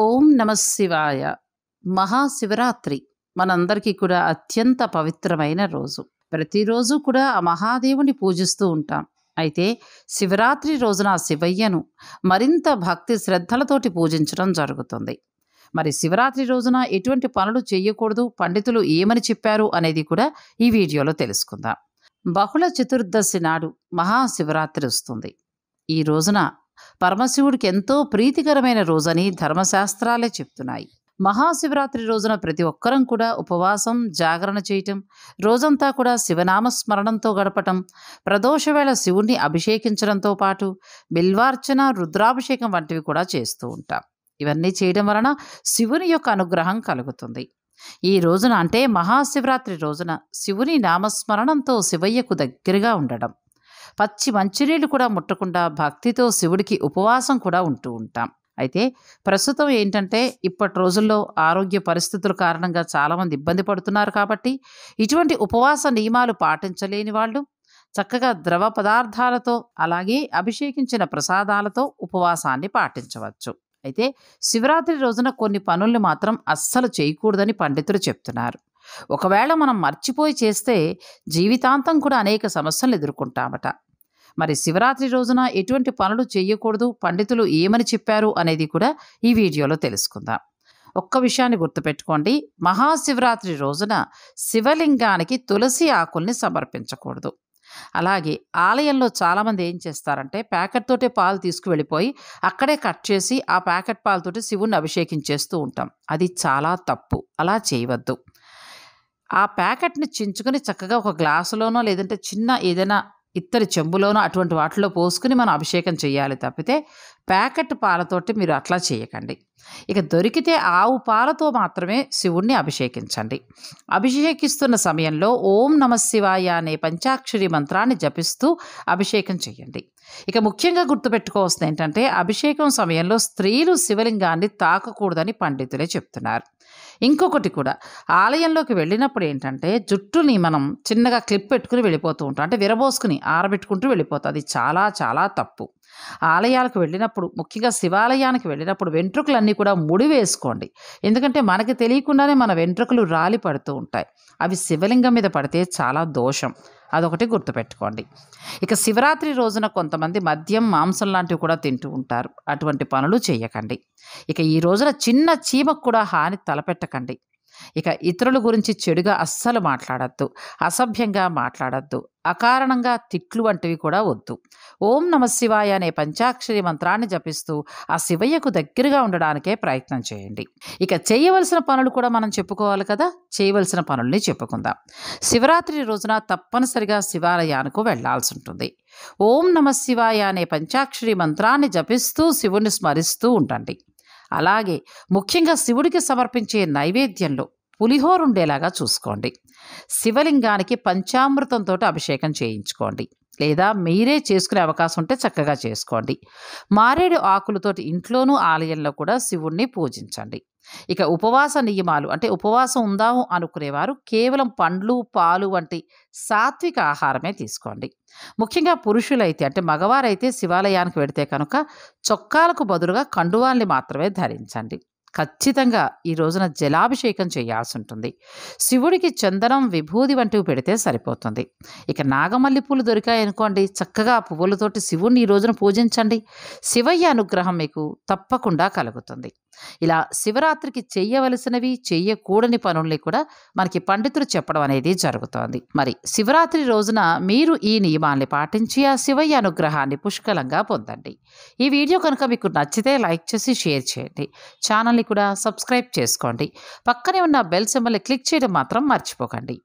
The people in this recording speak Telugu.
ఓం నమ శివాయ మహాశివరాత్రి మనందరికీ కూడా అత్యంత పవిత్రమైన రోజు ప్రతిరోజు కూడా ఆ మహాదేవుని పూజిస్తూ ఉంటాం అయితే శివరాత్రి రోజున శివయ్యను మరింత భక్తి శ్రద్ధలతోటి పూజించడం జరుగుతుంది మరి శివరాత్రి రోజున ఎటువంటి పనులు చేయకూడదు పండితులు ఏమని చెప్పారు అనేది కూడా ఈ వీడియోలో తెలుసుకుందాం బహుళ చతుర్దశి నాడు మహాశివరాత్రి వస్తుంది ఈ రోజున పరమశివుడికి ఎంతో ప్రీతికరమైన రోజని ధర్మశాస్త్రాలే చెప్తున్నాయి మహాశివరాత్రి రోజున ప్రతి ఒక్కరం కూడా ఉపవాసం జాగరణ చేయటం రోజంతా కూడా శివనామస్మరణంతో గడపటం ప్రదోషవేళ శివుణ్ణి అభిషేకించడంతో పాటు బిల్వార్చన రుద్రాభిషేకం వంటివి కూడా చేస్తూ ఉంటాం ఇవన్నీ చేయడం వలన శివుని యొక్క అనుగ్రహం కలుగుతుంది ఈ రోజున అంటే మహాశివరాత్రి రోజున శివుని నామస్మరణంతో శివయ్యకు దగ్గరగా ఉండడం పచ్చి మంచినీళ్ళు కూడా ముట్టకుండా భక్తితో శివుడికి ఉపవాసం కూడా ఉంటూ ఉంటాం అయితే ప్రస్తుతం ఏంటంటే ఇప్పటి రోజుల్లో ఆరోగ్య పరిస్థితుల కారణంగా చాలామంది ఇబ్బంది పడుతున్నారు కాబట్టి ఇటువంటి ఉపవాస నియమాలు పాటించలేని వాళ్ళు చక్కగా ద్రవ పదార్థాలతో అలాగే అభిషేకించిన ప్రసాదాలతో ఉపవాసాన్ని పాటించవచ్చు అయితే శివరాత్రి రోజున కొన్ని పనుల్ని మాత్రం అస్సలు చేయకూడదని పండితులు చెప్తున్నారు ఒకవేళ మనం మర్చిపోయి చేస్తే జీవితాంతం కూడా అనేక సమస్యలు ఎదుర్కొంటామట మరి శివరాత్రి రోజున ఎటువంటి పనులు చేయకూడదు పండితులు ఏమని చెప్పారు అనేది కూడా ఈ వీడియోలో తెలుసుకుందాం ఒక్క విషయాన్ని గుర్తుపెట్టుకోండి మహాశివరాత్రి రోజున శివలింగానికి తులసి ఆకుల్ని సమర్పించకూడదు అలాగే ఆలయంలో చాలామంది ఏం చేస్తారంటే ప్యాకెట్తోటే పాలు తీసుకువెళ్ళిపోయి అక్కడే కట్ చేసి ఆ ప్యాకెట్ పాలతోటి శివుణ్ణి అభిషేకించేస్తూ ఉంటాం అది చాలా తప్పు అలా చేయవద్దు ఆ ప్యాకెట్ని చించుకొని చక్కగా ఒక గ్లాసులోనో లేదంటే చిన్న ఏదైనా ఇత్తడి చెంబులోనో అటువంటి వాటిలో పోసుకుని మనం అభిషేకం చేయాలి తప్పితే ప్యాకెట్ పాలతోటి మీరు అట్లా చేయకండి ఇక దొరికితే ఆవు పాలతో మాత్రమే శివుణ్ణి అభిషేకించండి అభిషేకిస్తున్న సమయంలో ఓం నమశివాయ అనే పంచాక్షరి మంత్రాన్ని జపిస్తూ అభిషేకం చేయండి ఇక ముఖ్యంగా గుర్తుపెట్టుకోవాల్సింది ఏంటంటే అభిషేకం సమయంలో స్త్రీలు శివలింగాన్ని తాకకూడదని పండితులే చెప్తున్నారు ఇంకొకటి కూడా ఆలయంలోకి వెళ్ళినప్పుడు ఏంటంటే జుట్టుని మనం చిన్నగా క్లిప్ పెట్టుకుని వెళ్ళిపోతూ ఉంటాం అంటే విరబోసుకుని ఆరబెట్టుకుంటూ వెళ్ళిపోతుంది అది చాలా చాలా తప్పు ఆలయాలకు వెళ్ళినప్పుడు ముఖ్యంగా శివాలయానికి వెళ్ళినప్పుడు వెంట్రుకలన్నీ కూడా ముడి వేసుకోండి ఎందుకంటే మనకి తెలియకుండానే మన వెంట్రుకలు రాలి పడుతూ ఉంటాయి అవి శివలింగం మీద పడితే చాలా దోషం అదొకటి గుర్తుపెట్టుకోండి ఇక శివరాత్రి రోజున కొంతమంది మద్యం మాంసం లాంటివి కూడా తింటూ ఉంటారు అటువంటి పనులు చేయకండి ఇక ఈ రోజున చిన్న చీమకు కూడా హాని తలపెట్టకండి ఇక ఇతరుల గురించి చెడుగా అస్సలు మాట్లాడద్దు అసభ్యంగా మాట్లాడద్దు అకారణంగా తిట్లు వంటివి కూడా వద్దు ఓం నమ శివాయ అనే పంచాక్షరి మంత్రాన్ని జపిస్తూ ఆ శివయ్యకు దగ్గరగా ఉండడానికే ప్రయత్నం చేయండి ఇక చేయవలసిన పనులు కూడా మనం చెప్పుకోవాలి కదా చేయవలసిన పనుల్ని చెప్పుకుందాం శివరాత్రి రోజున తప్పనిసరిగా శివాలయానికి వెళ్లాల్సి ఉంటుంది ఓం నమ శివాయ అనే పంచాక్షరి మంత్రాన్ని జపిస్తూ శివుణ్ణి స్మరిస్తూ ఉండండి అలాగే ముఖ్యంగా శివుడికి సమర్పించే నైవేద్యంలో పులిహోర ఉండేలాగా చూసుకోండి శివలింగానికి పంచామృతంతో అభిషేకం చేయించుకోండి లేదా మీరే చేసుకునే అవకాశం ఉంటే చక్కగా చేసుకోండి మారేడు ఆకులతోటి ఇంట్లోనూ ఆలయంలో కూడా శివుణ్ణి పూజించండి ఇక ఉపవాస నియమాలు అంటే ఉపవాసం ఉందాము అనుకునేవారు కేవలం పండ్లు పాలు వంటి సాత్విక ఆహారమే తీసుకోండి ముఖ్యంగా పురుషులైతే అంటే మగవారైతే శివాలయానికి వెడితే కనుక చొక్కాలకు బదులుగా కండువాల్ని మాత్రమే ధరించండి ఖచ్చితంగా ఈ రోజున జలాభిషేకం చేయాల్సి ఉంటుంది శివుడికి చందనం విభూది వంటివి పెడితే సరిపోతుంది ఇక నాగమల్లి పూలు దొరికాయనుకోండి చక్కగా పువ్వులతోటి శివుణ్ణి ఈ రోజున పూజించండి శివయ్య అనుగ్రహం మీకు తప్పకుండా కలుగుతుంది ఇలా శివరాత్రికి చేయవలసినవి చేయకూడని పనుల్ని కూడా మనకి పండితులు చెప్పడం అనేది జరుగుతోంది మరి శివరాత్రి రోజున మీరు ఈ నియమాల్ని పాటించి ఆ శివయ్య అనుగ్రహాన్ని పుష్కలంగా పొందండి ఈ వీడియో కనుక మీకు నచ్చితే లైక్ చేసి షేర్ చేయండి ఛానల్ని కూడా సబ్స్క్రైబ్ చేసుకోండి పక్కనే ఉన్న బెల్ సింబల్ని క్లిక్ చేయడం మాత్రం మర్చిపోకండి